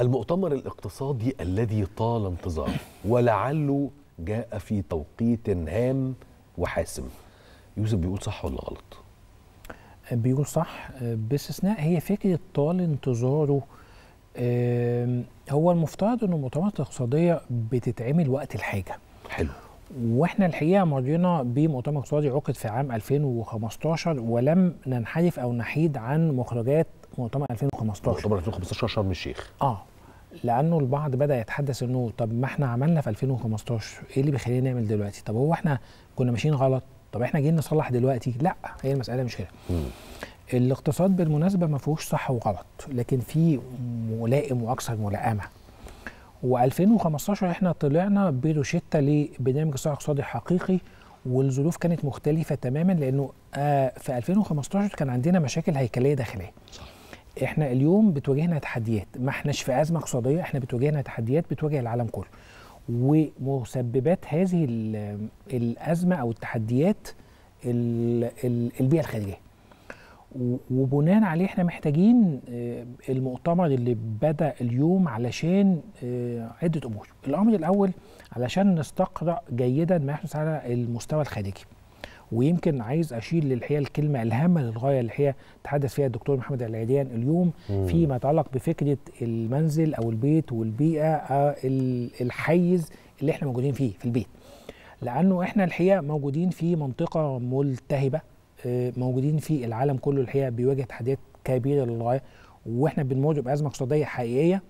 المؤتمر الاقتصادي الذي طال انتظاره ولعله جاء في توقيت هام وحاسم يوسف بيقول صح ولا غلط بيقول صح باستثناء هي فكره طال انتظاره هو المفترض ان المؤتمرات الاقتصاديه بتتعمل وقت الحاجه حلو واحنا الحقيقه مرينا بمؤتمر اقتصادي عقد في عام 2015 ولم ننحرف او نحيد عن مخرجات مؤتمر 2015 مؤتمر 2015 شرم الشيخ اه لانه البعض بدا يتحدث انه طب ما احنا عملنا في 2015 ايه اللي بيخلينا نعمل دلوقتي طب هو احنا كنا ماشيين غلط طب احنا جايين نصلح دلوقتي لا هي المساله مش كده الاقتصاد بالمناسبه ما فيهوش صح وغلط لكن في ملائم واكثر ملائمه و2015 احنا طلعنا بروشته لبرنامج صلاح اقتصادي حقيقي والظروف كانت مختلفه تماما لانه آه في 2015 كان عندنا مشاكل هيكليه داخليه صح. احنا اليوم بتواجهنا تحديات ما احناش في ازمه اقتصاديه احنا بتواجهنا تحديات بتواجه العالم كله ومسببات هذه الازمه او التحديات البيئه الخارجيه وبناء عليه احنا محتاجين آه، المؤتمر اللي بدا اليوم علشان آه، عده امور الامر الاول علشان نستقرا جيدا ما يحدث على المستوى الخارجي ويمكن عايز اشير للحقيقه الكلمه الهامه للغايه اللي هي تحدث فيها الدكتور محمد العيديان اليوم فيما يتعلق بفكره المنزل او البيت والبيئه آه، الحيز اللي احنا موجودين فيه في البيت لانه احنا الحقيقه موجودين في منطقه ملتهبه آه، موجودين في العالم كله الحقيقه بيواجه تحديات كبيره للغايه واحنا بنمر بازمه اقتصاديه حقيقيه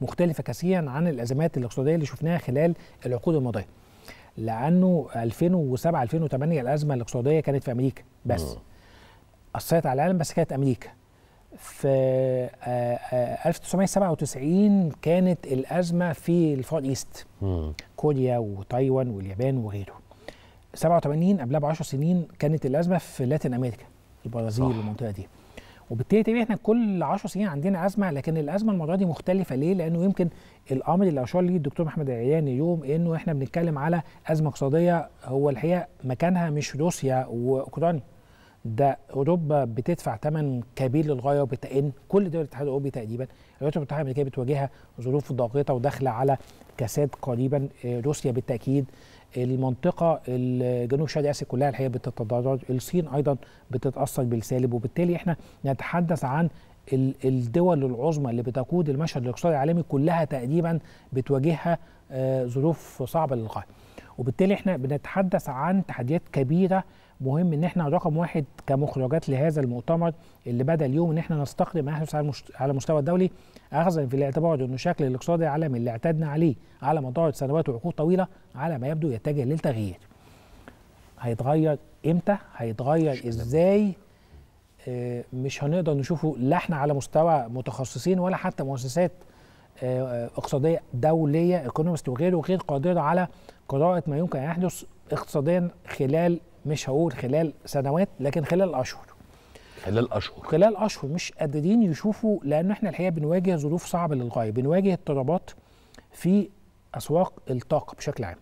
مختلفه كثيرا عن الازمات الاقتصاديه اللي شفناها خلال العقود الماضيه لانه 2007 2008 الازمه الاقتصاديه كانت في امريكا بس اثرت على العالم بس كانت امريكا في 1997 آه، آه، كانت الازمه في الفار ايست كوريا وتايوان واليابان وغيره 87 قبلها ب 10 سنين كانت الازمه في لاتين امريكا البرازيل والمنطقه دي وبالتالي احنا كل 10 سنين عندنا ازمه لكن الازمه المره دي مختلفه ليه؟ لانه يمكن الامر اللي اشار ليه الدكتور محمد العياني يوم انه احنا بنتكلم على ازمه اقتصاديه هو الحقيقه مكانها مش روسيا واوكرانيا ده اوروبا بتدفع ثمن كبير للغايه وبتئن كل دول الاتحاد الاوروبي تقريبا الولايات المتحده الامريكيه بتواجهها ظروف ضاغطه وداخله على كساد قريبا آه، روسيا بالتاكيد المنطقه الجنوب شرق اسيا كلها الحقيقه بتتضرر الصين ايضا بتتاثر بالسالب وبالتالي احنا نتحدث عن الدول العظمى اللي بتقود المشهد الاقتصادي العالمي كلها تقريبا بتواجهها آه، ظروف صعبه للغايه وبالتالي احنا بنتحدث عن تحديات كبيره مهم ان احنا رقم واحد كمخرجات لهذا المؤتمر اللي بدا اليوم ان احنا نستقدم احداث على المستوى الدولي اخذا في الاعتبار انه شكل الاقتصاد العالمي اللي اعتدنا عليه على مدار سنوات وعقود طويله على ما يبدو يتجه للتغيير. هيتغير امتى؟ هيتغير ازاي؟ آه، مش هنقدر نشوفه لا احنا على مستوى متخصصين ولا حتى مؤسسات آه، آه، اقتصاديه دوليه ايكونومست وغيره غير قادره على قراءه ما يمكن ان يحدث اقتصاديا خلال مش هقول خلال سنوات لكن خلال اشهر خلال اشهر خلال اشهر مش قادرين يشوفوا لان احنا الحقيقه بنواجه ظروف صعبه للغايه بنواجه اضطرابات في اسواق الطاقه بشكل عام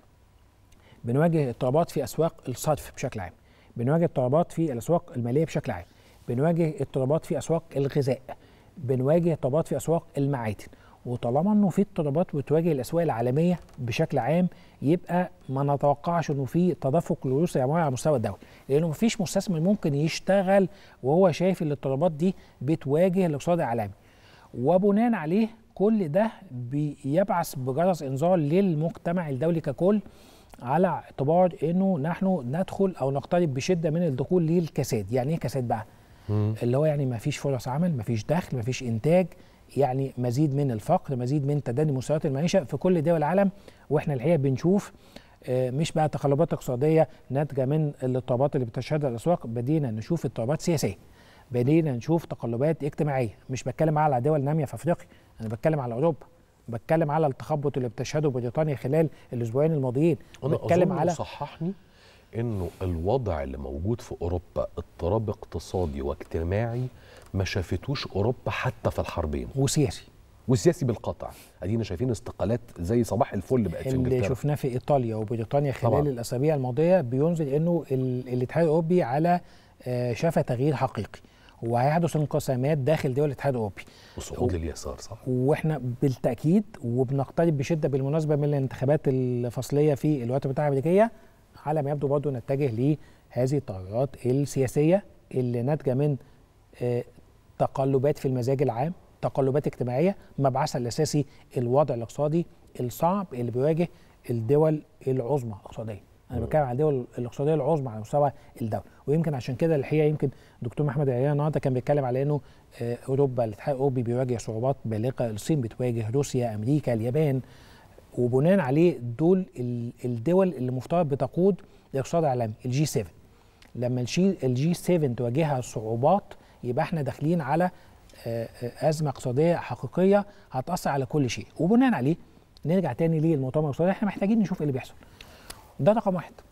بنواجه اضطرابات في اسواق الصرف بشكل عام بنواجه اضطرابات في الاسواق الماليه بشكل عام بنواجه اضطرابات في اسواق الغذاء بنواجه اضطرابات في اسواق المعادن وطالما انه في اضطرابات بتواجه الاسواق العالميه بشكل عام يبقى ما نتوقعش انه في تدفق لرؤوس على مستوى الدولي لانه مفيش مستثمر ممكن يشتغل وهو شايف الاضطرابات دي بتواجه الاقتصاد العالمي وبناء عليه كل ده بيبعث بجرس انذار للمجتمع الدولي ككل على اعتبار انه نحن ندخل او نقترب بشده من الدخول للكساد يعني ايه كساد بقى مم. اللي هو يعني ما فيش فرص عمل ما فيش دخل ما فيش انتاج يعني مزيد من الفقر مزيد من تدني مستويات المعيشه في كل دول العالم واحنا الحقيقه بنشوف آه، مش بقى تقلبات اقتصاديه ناتجه من الاضطرابات اللي بتشهدها الاسواق بدينا نشوف اضطرابات سياسيه بدينا نشوف تقلبات اجتماعيه مش بتكلم على دول ناميه في افريقيا انا بتكلم على اوروبا بتكلم على التخبط اللي بتشهده بريطانيا خلال الاسبوعين الماضيين بتكلم على صححني انه الوضع اللي موجود في اوروبا اضطراب اقتصادي واجتماعي ما شافتوش اوروبا حتى في الحربين وسياسي وسياسي بالقطع ادينا شايفين استقالات زي صباح الفل بقت في اللي شفناه في ايطاليا وبريطانيا خلال طبعا. الاسابيع الماضيه بينزل انه الاتحاد الاوروبي على آه، شاف تغيير حقيقي وهيحدث انقسامات داخل دول الاتحاد الاوروبي وصعود لليسار صح واحنا بالتاكيد وبنقترب بشده بالمناسبه من الانتخابات الفصليه في الولايات المتحده الامريكيه على ما يبدو برضو نتجه لهذه التغيرات السياسية اللي ناتجة من آه، تقلبات في المزاج العام تقلبات اجتماعية مبعثها الأساسي الوضع الاقتصادي الصعب اللي بيواجه الدول العظمى اقتصاديا انا بتكلم عن الدول الاقتصاديه العظمى على مستوى الدوله ويمكن عشان كده الحقيقه يمكن دكتور محمد العيان النهارده كان بيتكلم على انه آه، اوروبا الاتحاد الاوروبي بيواجه صعوبات بالغه الصين بتواجه روسيا امريكا اليابان وبناء عليه دول الدول اللي مفترض بتقود الاقتصاد العالمي الجي 7 لما الجي 7 تواجهها صعوبات يبقى احنا داخلين على آه، آه، ازمه اقتصاديه حقيقيه هتاثر على كل شيء وبناء عليه نرجع تاني للمؤتمر الاقتصادي احنا محتاجين نشوف ايه اللي بيحصل ده رقم واحد